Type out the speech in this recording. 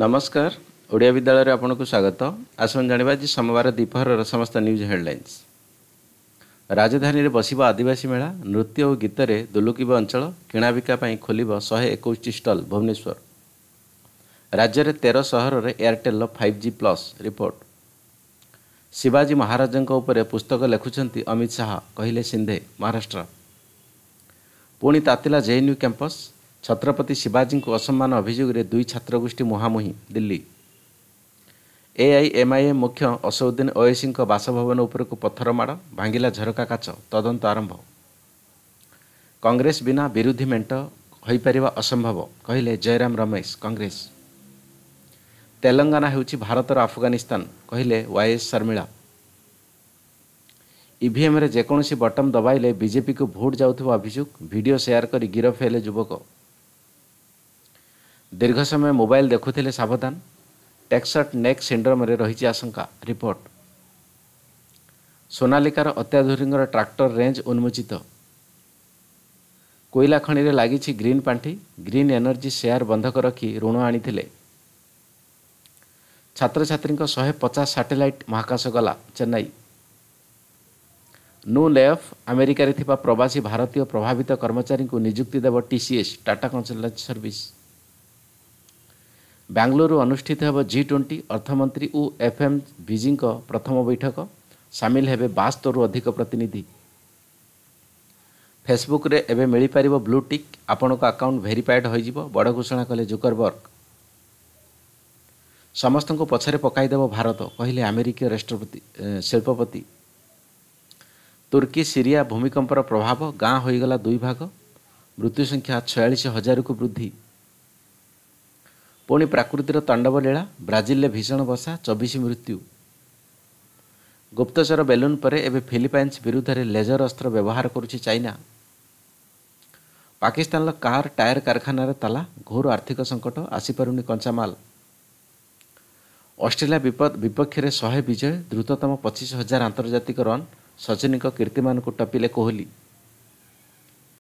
ନମସ୍କାର ଓଡ଼ିଆ ବିଦ୍ୟାଳୟରେ ଆପଣଙ୍କୁ ସ୍ୱାଗତ ଆସନ୍ତୁ ଜାଣିବା ଆଜି ସୋମବାର ଦ୍ୱିପହରର ସମସ୍ତ ନ୍ୟୁଜ୍ ହେଡ଼ଲାଇନ୍ସ ରାଜଧାନୀରେ ବସିବ ଆଦିବାସୀ ମେଳା ନୃତ୍ୟ ଓ ଗୀତରେ ଦୁଲୁକିବ ଅଞ୍ଚଳ କିଣାବିକା ପାଇଁ ଖୋଲିବ ଶହେ ଏକୋଇଶଟି ଷ୍ଟଲ୍ ଭୁବନେଶ୍ୱର ରାଜ୍ୟରେ ତେର ସହରରେ ଏୟାରଟେଲ୍ର ଫାଇଭ୍ ଜି ପ୍ଲସ୍ ରିପୋର୍ଟ ଶିବାଜୀ ମହାରାଜଙ୍କ ଉପରେ ପୁସ୍ତକ ଲେଖୁଛନ୍ତି ଅମିତ ଶାହା କହିଲେ ସିନ୍ଧେ ମହାରାଷ୍ଟ୍ର ପୁଣି ତାତିଲା ଜେଏନ୍ୟୁ କ୍ୟାମ୍ପସ୍ ଛତ୍ରପତି ଶିବାଜୀଙ୍କୁ ଅସମ୍ମାନ ଅଭିଯୋଗରେ ଦୁଇ ଛାତ୍ରଗୋଷ୍ଠୀ ମୁହାଁମୁହିଁ ଦିଲ୍ଲୀ ଏଆଇଏମ୍ଆଇଏମ୍ ମୁଖ୍ୟ ଅସଉଦ୍ଦିନ ଓଏସିଙ୍କ ବାସଭବନ ଉପରକୁ ପଥର ମାଡ଼ ଭାଙ୍ଗିଲା ଝରକା କାଚ ତଦନ୍ତ ଆରମ୍ଭ କଂଗ୍ରେସ ବିନା ବିରୋଧୀ ମେଣ୍ଟ ହୋଇପାରିବା ଅସମ୍ଭବ କହିଲେ ଜୟରାମ ରମେଶ କଂଗ୍ରେସ ତେଲଙ୍ଗାନା ହେଉଛି ଭାରତର ଆଫଗାନିସ୍ତାନ କହିଲେ ୱାଇଏସ୍ ଶର୍ମିଳା ଇଭିଏମ୍ରେ ଯେକୌଣସି ବଟମ୍ ଦବାଇଲେ ବିଜେପିକୁ ଭୋଟ୍ ଯାଉଥିବା ଅଭିଯୋଗ ଭିଡ଼ିଓ ସେୟାର କରି ଗିରଫ ହେଲେ ଯୁବକ ଦୀର୍ଘ ସମୟ ମୋବାଇଲ ଦେଖୁଥିଲେ ସାବଧାନ ଟେକ୍ସଟ ନେକ୍ ସିଣ୍ଡ୍ରୋମରେ ରହିଛି ଆଶଙ୍କା ରିପୋର୍ଟ ସୋନାଲିକାର ଅତ୍ୟାଧୁନିକର ଟ୍ରାକ୍ଟର ରେଞ୍ଜ ଉନ୍ମୋଚିତ କୋଇଲା ଖଣିରେ ଲାଗିଛି ଗ୍ରୀନ୍ ପାଣ୍ଠି ଗ୍ରୀନ୍ ଏନର୍ଜି ସେୟାର ବନ୍ଧକ ରଖି ଋଣ ଆଣିଥିଲେ ଛାତ୍ରଛାତ୍ରୀଙ୍କ ଶହେ ପଚାଶ ସାଟେଲାଇଟ୍ ମହାକାଶ ଗଲା ଚେନ୍ନାଇ ନୁ ଲେଫ୍ ଆମେରିକାରେ ଥିବା ପ୍ରବାସୀ ଭାରତୀୟ ପ୍ରଭାବିତ କର୍ମଚାରୀଙ୍କୁ ନିଯୁକ୍ତି ଦେବ ଟିସିଏସ୍ ଟାଟା କନ୍ସଲ୍ଟାନ୍ସି ସର୍ଭିସ୍ ବାଙ୍ଗାଲୋରରୁ ଅନୁଷ୍ଠିତ ହେବ ଜି ଟ୍ୱେଣ୍ଟି ଅର୍ଥମନ୍ତ୍ରୀ ଓ ଏଫ୍ଏମ୍ ଭିଜିଙ୍କ ପ୍ରଥମ ବୈଠକ ସାମିଲ ହେବେ ବାସ୍ତରରୁ ଅଧିକ ପ୍ରତିନିଧି ଫେସବୁକ୍ରେ ଏବେ ମିଳିପାରିବ ବ୍ଲୁ ଟିକ୍ ଆପଣଙ୍କ ଆକାଉଣ୍ଟ ଭେରିଫାଏଡ୍ ହୋଇଯିବ ବଡ଼ ଘୋଷଣା କଲେ ଜୁକରବର୍ଗ ସମସ୍ତଙ୍କୁ ପଛରେ ପକାଇଦେବ ଭାରତ କହିଲେ ଆମେରିକୀୟ ରାଷ୍ଟ୍ରପତି ଶିଳ୍ପପତି ତୁର୍କୀ ସିରିଆ ଭୂମିକମ୍ପର ପ୍ରଭାବ ଗାଁ ହୋଇଗଲା ଦୁଇ ଭାଗ ମୃତ୍ୟୁ ସଂଖ୍ୟା ଛୟାଳିଶ ହଜାରକୁ ବୃଦ୍ଧି ପୁଣି ପ୍ରାକୃତିର ତାଣ୍ଡବ ଲୀଳା ବ୍ରାଜିଲରେ ଭୀଷଣ ବସା ଚବିଶ ମୃତ୍ୟୁ ଗୁପ୍ତଚର ବେଲୁନ୍ ପରେ ଏବେ ଫିଲିପାଇନ୍ସ ବିରୁଦ୍ଧରେ ଲେଜର ଅସ୍ତ୍ର ବ୍ୟବହାର କରୁଛି ଚାଇନା ପାକିସ୍ତାନର କାର୍ ଟାୟାର କାରଖାନାରେ ତାଲା ଘୋର ଆର୍ଥିକ ସଙ୍କଟ ଆସିପାରୁନି କଞ୍ଚାମାଲ ଅଷ୍ଟ୍ରେଲିଆ ବିପକ୍ଷରେ ଶହେ ବିଜୟ ଦ୍ରୁତତମ ପଚିଶ ହଜାର ଆନ୍ତର୍ଜାତିକ ରନ୍ ସଚିନଙ୍କ କୀର୍ତ୍ତିମାନଙ୍କୁ ଟପିଲେ କୋହଲି